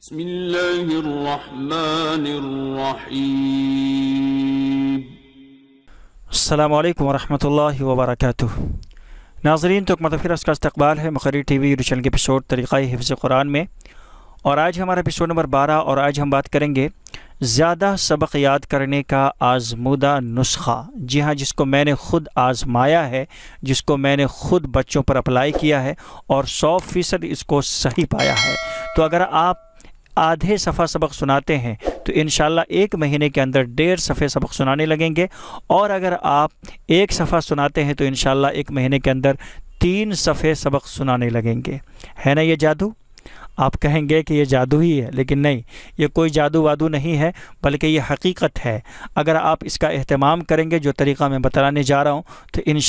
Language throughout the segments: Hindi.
بسم الله الرحمن الرحيم السلام عليكم ورحمة الله وبركاته नाजरीन तो मतफिरस उसका इस्तबाल है मकरी टी वी यूट्यूब के एपिसोड तरीक़ा हिफ़ कुरान में और आज हमारा एपिसोड नंबर बारह और आज हम बात करेंगे ज़्यादा सबक याद करने का आजमूदा नुस्खा जी हाँ जिसको मैंने ख़ुद आजमाया है जिसको मैंने ख़ुद बच्चों पर अप्लाई किया है और सौ फ़ीसद इसको सही पाया है तो अगर आप आधे सफ़ा सबक सुनाते हैं तो इन एक महीने के अंदर डेढ़ सफ़े सबक सुनाने लगेंगे और अगर आप एक सफ़ा सुनाते हैं तो इन एक महीने के अंदर तीन सफ़े सबक सुनाने लगेंगे है ना ये जादू आप कहेंगे कि ये जादू ही है लेकिन नहीं ये कोई जादू वादू नहीं है बल्कि ये हकीकत है अगर आप इसका अहतमाम करेंगे जो तरीक़ा मैं बताने जा रहा हूँ तो इन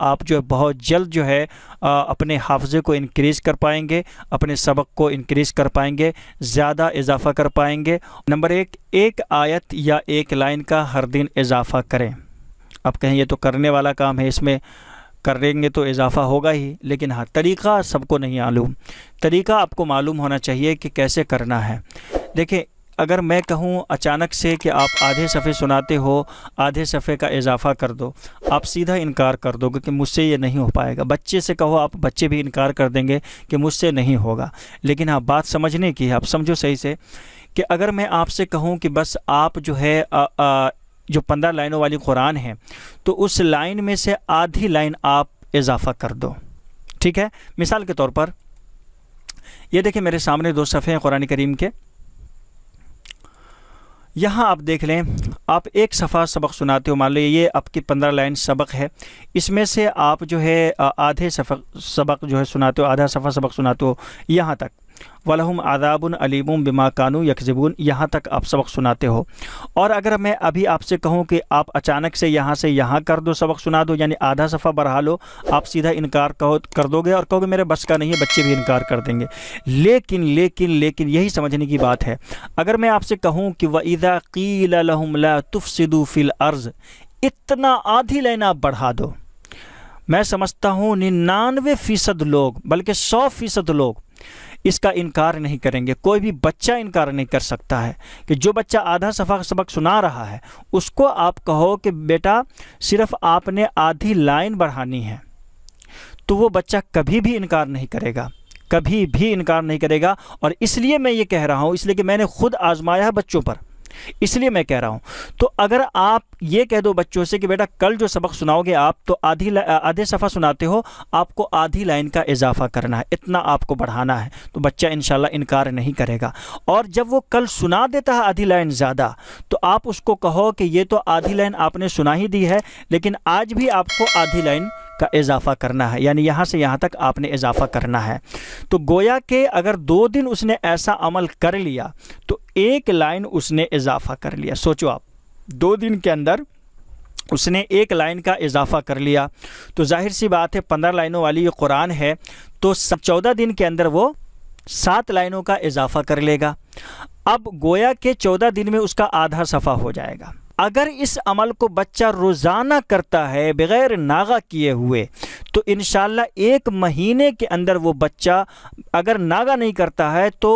आप जो बहुत जल्द जो है आ, अपने हाफजे को इनक्रीज़ कर पाएंगे अपने सबक को इनक्रीज़ कर पाएंगे ज़्यादा इजाफ़ा कर पाएंगे नंबर एक एक आयत या एक लाइन का हर दिन इजाफ़ा करें आप कहें ये तो करने वाला काम है इसमें करेंगे तो इजाफा होगा ही लेकिन हाँ तरीका सबको नहीं मालूम तरीका आपको मालूम होना चाहिए कि कैसे करना है देखें अगर मैं कहूँ अचानक से कि आप आधे सफ़े सुनाते हो आधे सफ़े का इजाफा कर दो आप सीधा इनकार कर दोगे कि मुझसे ये नहीं हो पाएगा बच्चे से कहो आप बच्चे भी इनकार कर देंगे कि मुझसे नहीं होगा लेकिन हाँ बात समझने की है आप समझो सही से कि अगर मैं आपसे कहूँ कि बस आप जो है आ, आ, जो पंद्रह लाइनों वाली कुरान है तो उस लाइन में से आधी लाइन आप इजाफा कर दो ठीक है मिसाल के तौर पर ये देखिए मेरे सामने दो सफ़े हैं कुरान करीम के यहाँ आप देख लें आप एक सफ़ा सबक सुनाते हो मान लो ये आपकी पंद्रह लाइन सबक है इसमें से आप जो है आधे सफ़क सबक जो है सुनाते हो आधा सफ़ा सबक सुनाते हो यहाँ तक वलहम आदाबन अलीम बिमा कानू यकजबून यहाँ तक आप सबक सुनाते हो और अगर मैं अभी आपसे कहूँ कि आप अचानक से यहाँ से यहाँ कर दो सबक सुना दो यानी आधा सफ़ा बढ़ा लो आप सीधा इनकार कहो कर दोगे और कहोगे मेरे बस का नहीं है बच्चे भी इनकार कर देंगे लेकिन लेकिन लेकिन यही समझने की बात है अगर मैं आपसे कहूँ कि वईदा कीला सिदू फिल अर्ज़ इतना आधी लाइन आप बढ़ा दो मैं समझता हूँ निन्यानवे फ़ीसद लोग बल्कि सौ फ़ीसद लोग इसका इनकार नहीं करेंगे कोई भी बच्चा इनकार नहीं कर सकता है कि जो बच्चा आधा सफ़ा सबक सुना रहा है उसको आप कहो कि बेटा सिर्फ आपने आधी लाइन बढ़ानी है तो वो बच्चा कभी भी इनकार नहीं करेगा कभी भी इनकार नहीं करेगा और इसलिए मैं ये कह रहा हूँ इसलिए कि मैंने खुद आजमाया है बच्चों पर इसलिए मैं कह रहा हूं तो अगर आप ये कह दो बच्चों से कि बेटा कल जो सबक सुनाओगे आप तो आधी आधे सफ़ा सुनाते हो आपको आधी लाइन का इजाफा करना है इतना आपको बढ़ाना है तो बच्चा इन इनकार नहीं करेगा और जब वो कल सुना देता है आधी लाइन ज़्यादा तो आप उसको कहो कि ये तो आधी लाइन आपने सुना ही दी है लेकिन आज भी आपको आधी लाइन का इजाफा करना है यानी यहाँ से यहाँ तक आपने इजाफा करना है तो गोया के अगर दो दिन उसने ऐसा अमल कर लिया तो एक लाइन उसने इजाफा कर लिया सोचो आप दो दिन के अंदर उसने एक लाइन का इजाफा कर लिया तो जाहिर सी बात है पंद्रह लाइनों वाली ये कुरान है तो चौदह दिन के अंदर वो सात लाइनों का इजाफा कर लेगा अब गोया के चौदह दिन में उसका आधा सफ़ा हो जाएगा अगर इस अमल को बच्चा रोज़ाना करता है बग़ैर नागा किए हुए तो इन एक महीने के अंदर वो बच्चा अगर नागा नहीं करता है तो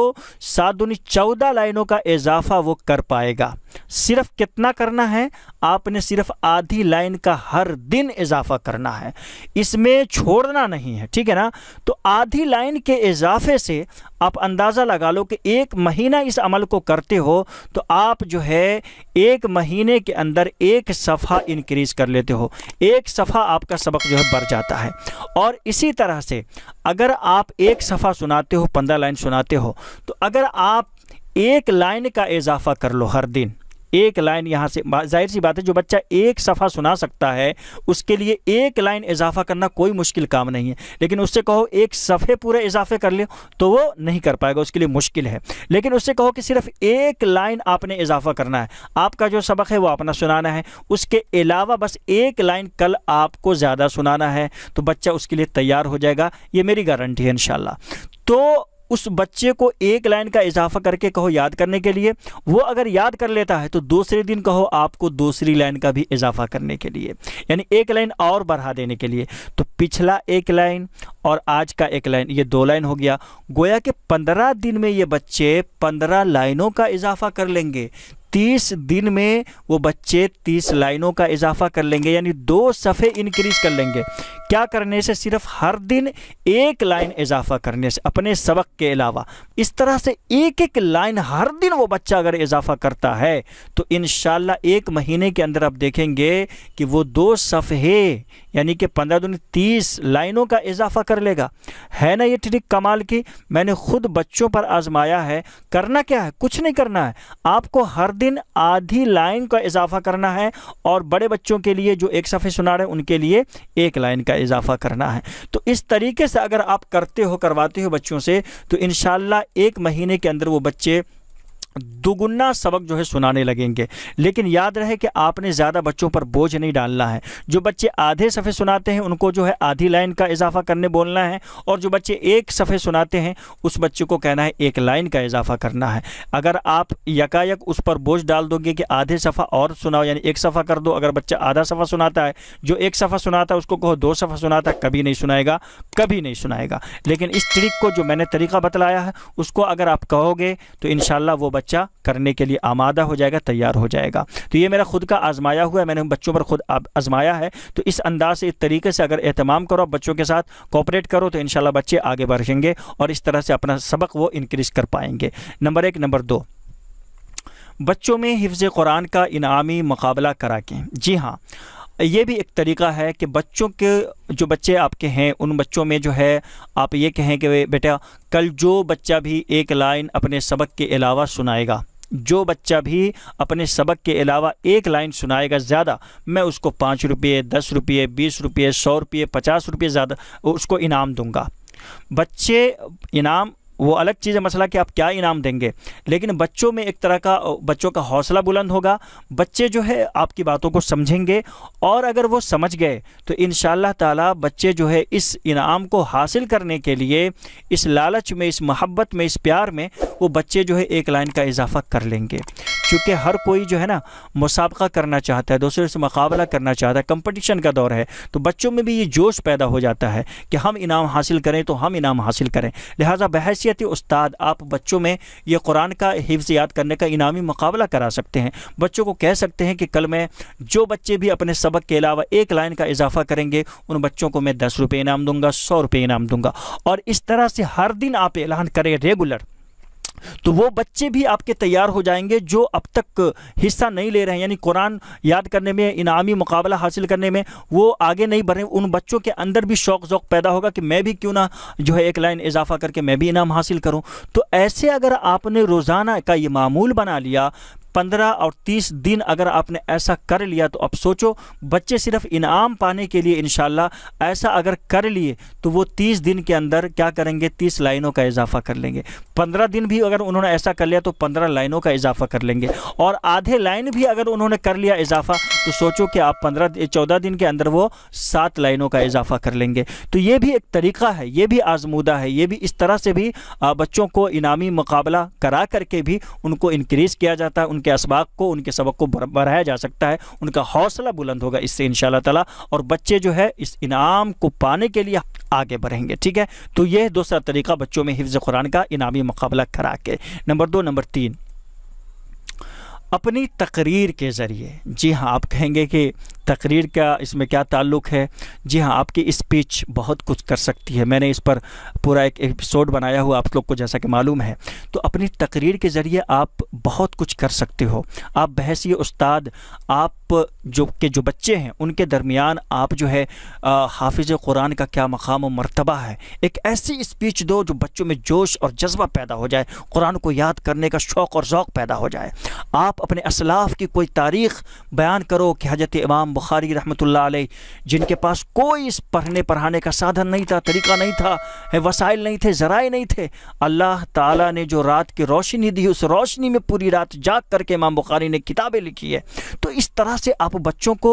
सात चौदह लाइनों का इजाफा वो कर पाएगा सिर्फ कितना करना है आपने सिर्फ आधी लाइन का हर दिन इजाफा करना है इसमें छोड़ना नहीं है ठीक है ना तो आधी लाइन के इजाफे से आप अंदाज़ा लगा लो कि एक महीना इस अमल को करते हो तो आप जो है एक महीने के अंदर एक सफ़ा इनक्रीज़ कर लेते हो एक सफ़ा आपका सबक जो है बढ़ जाता है और इसी तरह से अगर आप एक सफ़ा सुनाते हो पंद्रह लाइन सुनाते हो तो अगर आप एक लाइन का इजाफा कर लो हर दिन एक लाइन यहाँ से जाहिर सी बात है जो बच्चा एक सफ़ा सुना सकता है उसके लिए एक लाइन इजाफा करना कोई मुश्किल काम नहीं है लेकिन उससे कहो एक सफ़े पूरे इजाफे कर ले तो वो नहीं कर पाएगा उसके लिए मुश्किल है लेकिन उससे कहो कि सिर्फ एक लाइन आपने इजाफा करना है आपका जो सबक है वो अपना सुनाना है उसके अलावा बस एक लाइन कल आपको ज़्यादा सुनाना है तो बच्चा उसके लिए तैयार हो जाएगा ये मेरी गारंटी है इन तो उस बच्चे को एक लाइन का इजाफा करके कहो याद करने के लिए वो अगर याद कर लेता है तो दूसरे दिन कहो आपको दूसरी लाइन का भी इजाफा करने के लिए यानी एक लाइन और बढ़ा देने के लिए तो पिछला एक लाइन और आज का एक लाइन ये दो लाइन हो गया गोया के पंद्रह दिन में ये बच्चे पंद्रह लाइनों का इजाफा कर लेंगे तीस दिन में वो बच्चे तीस लाइनों का इजाफा कर लेंगे यानी दो सफ़े इनक्रीज कर लेंगे क्या करने से सिर्फ हर दिन एक लाइन इजाफा करने से अपने सबक के अलावा इस तरह से एक एक लाइन हर दिन वो बच्चा अगर इजाफा करता है तो इन एक महीने के अंदर आप देखेंगे कि वो दो सफ़े यानी कि पंद्रह दिन तीस लाइनों का इजाफा कर लेगा है ना ये ट्रिक कमाल की मैंने खुद बच्चों पर आजमाया है करना क्या है कुछ नहीं करना है आपको हर दिन आधी लाइन का इजाफा करना है और बड़े बच्चों के लिए जो एक सफ़े सुनार है उनके लिए एक लाइन का इजाफा करना है तो इस तरीके से अगर आप करते हो करवाते हो बच्चों से तो इन एक महीने के अंदर वो बच्चे दुगुना सबक जो है सुनाने लगेंगे लेकिन याद रहे कि आपने ज़्यादा बच्चों पर बोझ नहीं डालना है जो बच्चे आधे सफ़े सुनाते हैं उनको जो है आधी लाइन का इजाफा करने बोलना है और जो बच्चे एक सफ़े सुनाते हैं उस बच्चे को कहना है एक लाइन का इजाफा करना है अगर आप यकायक उस पर बोझ डाल दोगे कि आधे सफ़ा और सुनाओ यानी एक सफ़ा कर दो अगर बच्चा आधा सफ़ा सुनाता है जो एक सफ़ा सुनाता है उसको कहो दो सफ़ा सुनाता है कभी नहीं सुनाएगा कभी नहीं सुनाएगा लेकिन इस ट्रिक को जो मैंने तरीका बतलाया है उसको अगर आप कहोगे तो इन वो बच्चा करने के लिए आमादा हो जाएगा तैयार हो जाएगा तो ये मेरा खुद का आजमाया हुआ है मैंने उन बच्चों पर खुद आजमाया है तो इस अंदाज से इस तरीके से अगर अहतमाम करो आप बच्चों के साथ कॉपरेट करो तो इन बच्चे आगे बढ़ेंगे और इस तरह से अपना सबक वो इनक्रीज़ कर पाएंगे नंबर एक नंबर दो बच्चों में हिफ्ज़ कुरान का इनामी मुकाबला करा के जी हाँ ये भी एक तरीका है कि बच्चों के जो बच्चे आपके हैं उन बच्चों में जो है आप ये कहें कि बेटा कल जो बच्चा भी एक लाइन अपने सबक के अलावा सुनाएगा जो बच्चा भी अपने सबक के अलावा एक लाइन सुनाएगा ज़्यादा मैं उसको पाँच रुपये दस रुपये बीस रुपये सौ रुपये पचास रुपये ज़्यादा उसको इनाम दूंगा बच्चे इनाम वो अलग चीज़ है मसला कि आप क्या इनाम देंगे लेकिन बच्चों में एक तरह का बच्चों का हौसला बुलंद होगा बच्चे जो है आपकी बातों को समझेंगे और अगर वो समझ गए तो इन ताला बच्चे जो है इस इनाम को हासिल करने के लिए इस लालच में इस मोहब्बत में इस प्यार में वो बच्चे जो है एक लाइन का इजाफा कर लेंगे चूँकि हर कोई जो है ना मुसाबका करना चाहता है दूसरे से मुकाबला करना चाहता है कंपटीशन का दौर है तो बच्चों में भी ये जोश पैदा हो जाता है कि हम इनाम हासिल करें तो हम इनाम हासिल करें लिहाजा बहसी बहसीत उस्ताद आप बच्चों में ये कुरान का हिफ्ज़ याद करने का इनामी मुकाबला करा सकते हैं बच्चों को कह सकते हैं कि कल मैं जो बच्चे भी अपने सबक के अलावा एक लाइन का इजाफा करेंगे उन बच्चों को मैं दस रुपये इनाम दूंगा सौ रुपये इनाम दूंगा और इस तरह से हर दिन आप ऐलान करें रेगुलर तो वो बच्चे भी आपके तैयार हो जाएंगे जो अब तक हिस्सा नहीं ले रहे हैं यानी कुरान याद करने में इनामी मुकाबला हासिल करने में वो आगे नहीं बढ़ रहे उन बच्चों के अंदर भी शौक ज़ौक पैदा होगा कि मैं भी क्यों ना जो है एक लाइन इजाफा करके मैं भी इनाम हासिल करूँ तो ऐसे अगर आपने रोज़ाना का ये मामूल बना लिया पंद्रह और तीस दिन अगर आपने ऐसा कर लिया तो आप सोचो बच्चे सिर्फ इनाम पाने के लिए इन ऐसा अगर कर लिए तो वो तीस दिन के अंदर क्या करेंगे तीस लाइनों का इजाफा कर लेंगे पंद्रह दिन भी अगर उन्होंने ऐसा कर लिया तो पंद्रह लाइनों का इजाफा कर लेंगे और आधे लाइन भी अगर उन्होंने कर लिया इजाफा तो सोचो कि आप पंद्रह चौदह दिन के अंदर वो सात लाइनों का इजाफा कर लेंगे तो ये भी एक तरीका है ये भी आजमूदा है ये भी इस तरह से भी बच्चों को इनामी मुकाबला करा करके भी उनको इनक्रीज़ किया जाता है उनके इसबाक को उनके सबक को बढ़ाया जा सकता है उनका हौसला बुलंद होगा इससे इन ताला और बच्चे जो है इस इनाम को पाने के लिए आगे बढ़ेंगे ठीक है तो यह दूसरा तरीका बच्चों में हिफ्ज़ कुरान का इनामी मुकाबला करा के नंबर दो नंबर तीन अपनी तकरीर के ज़रिए जी हाँ आप कहेंगे कि तकरीर का इसमें क्या ताल्लुक है जी हाँ आपकी स्पीच बहुत कुछ कर सकती है मैंने इस पर पूरा एक एपिसोड बनाया हुआ आप लोग को जैसा कि मालूम है तो अपनी तकरीर के ज़रिए आप बहुत कुछ कर सकते हो आप बहसी उस्ताद आप जो के जो बच्चे हैं उनके दरमियान आप जो है हाफिज़ कुरान का क्या मकाम और मरतबा है एक ऐसी इस्पीच दो जो बच्चों में जोश और जज्बा पैदा हो जाए कुरान को याद करने का शौक़ और ओक़ पैदा हो जाए आप अपने असलाफ की कोई तारीख़ बयान करो कि हजरत इमाम इमाम बुखारी रहमतुल्लाह अलैह जिनके पास कोई इस पढ़ने पढ़ाने का साधन नहीं था तरीका नहीं था वसाइल नहीं थे ज़राए नहीं थे अल्लाह ताला ने जो रात की रोशनी दी उस रोशनी में पूरी रात जाग करके इमाम बुखारी ने किताबें लिखी है तो इस तरह से आप बच्चों को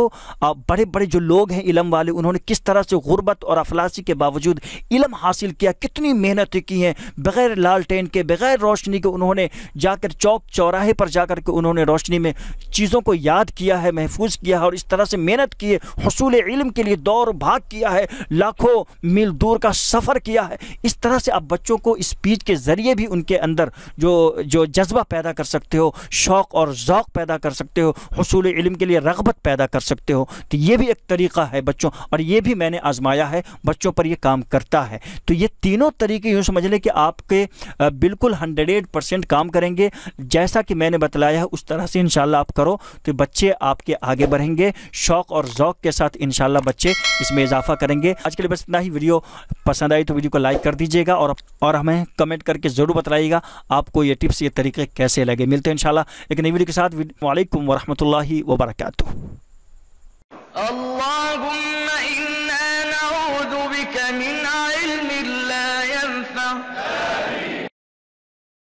बड़े बड़े जो लोग हैं इलम वाले उन्होंने किस तरह से गुर्बत और अफलासी के बावजूद इलम हासिल किया कितनी मेहनत की हैं बग़ैर लालटेन के बग़ैर रोशनी के उन्होंने जाकर चौक चौराहे पर जाकर के उन्होंने रोशनी में चीज़ों को याद किया है महफूज किया है और इस तरह से मेहनत की है हसूल इल्म के लिए दौर भाग किया है लाखों मील दूर का सफ़र किया है इस तरह से आप बच्चों को स्पीच के ज़रिए भी उनके अंदर जो जो जज्बा पैदा कर सकते हो शौक़ और ओक़ पैदा कर सकते हो हसूल इल्म के लिए रगबत पैदा कर सकते हो तो ये भी एक तरीका है बच्चों और ये भी मैंने आजमाया है बच्चों पर यह काम करता है तो ये तीनों तरीके यूँ समझ लें कि आपके बिल्कुल हंड्रेड परसेंट काम करेंगे जैसा कि मैंने बतलाया है उस तरह से इन आप करो तो बच्चे आपके आगे बढ़ेंगे शौक और ओक़ के साथ इन बच्चे इसमें इजाफा करेंगे आज के लिए बस इतना ही वीडियो पसंद आई तो वीडियो को लाइक कर दीजिएगा और और हमें कमेंट करके ज़रूर बताइएगा आपको ये टिप्स ये तरीके कैसे लगे मिलते हैं इन एक नई वीडियो के साथ वालेकुम वरहमल वर्का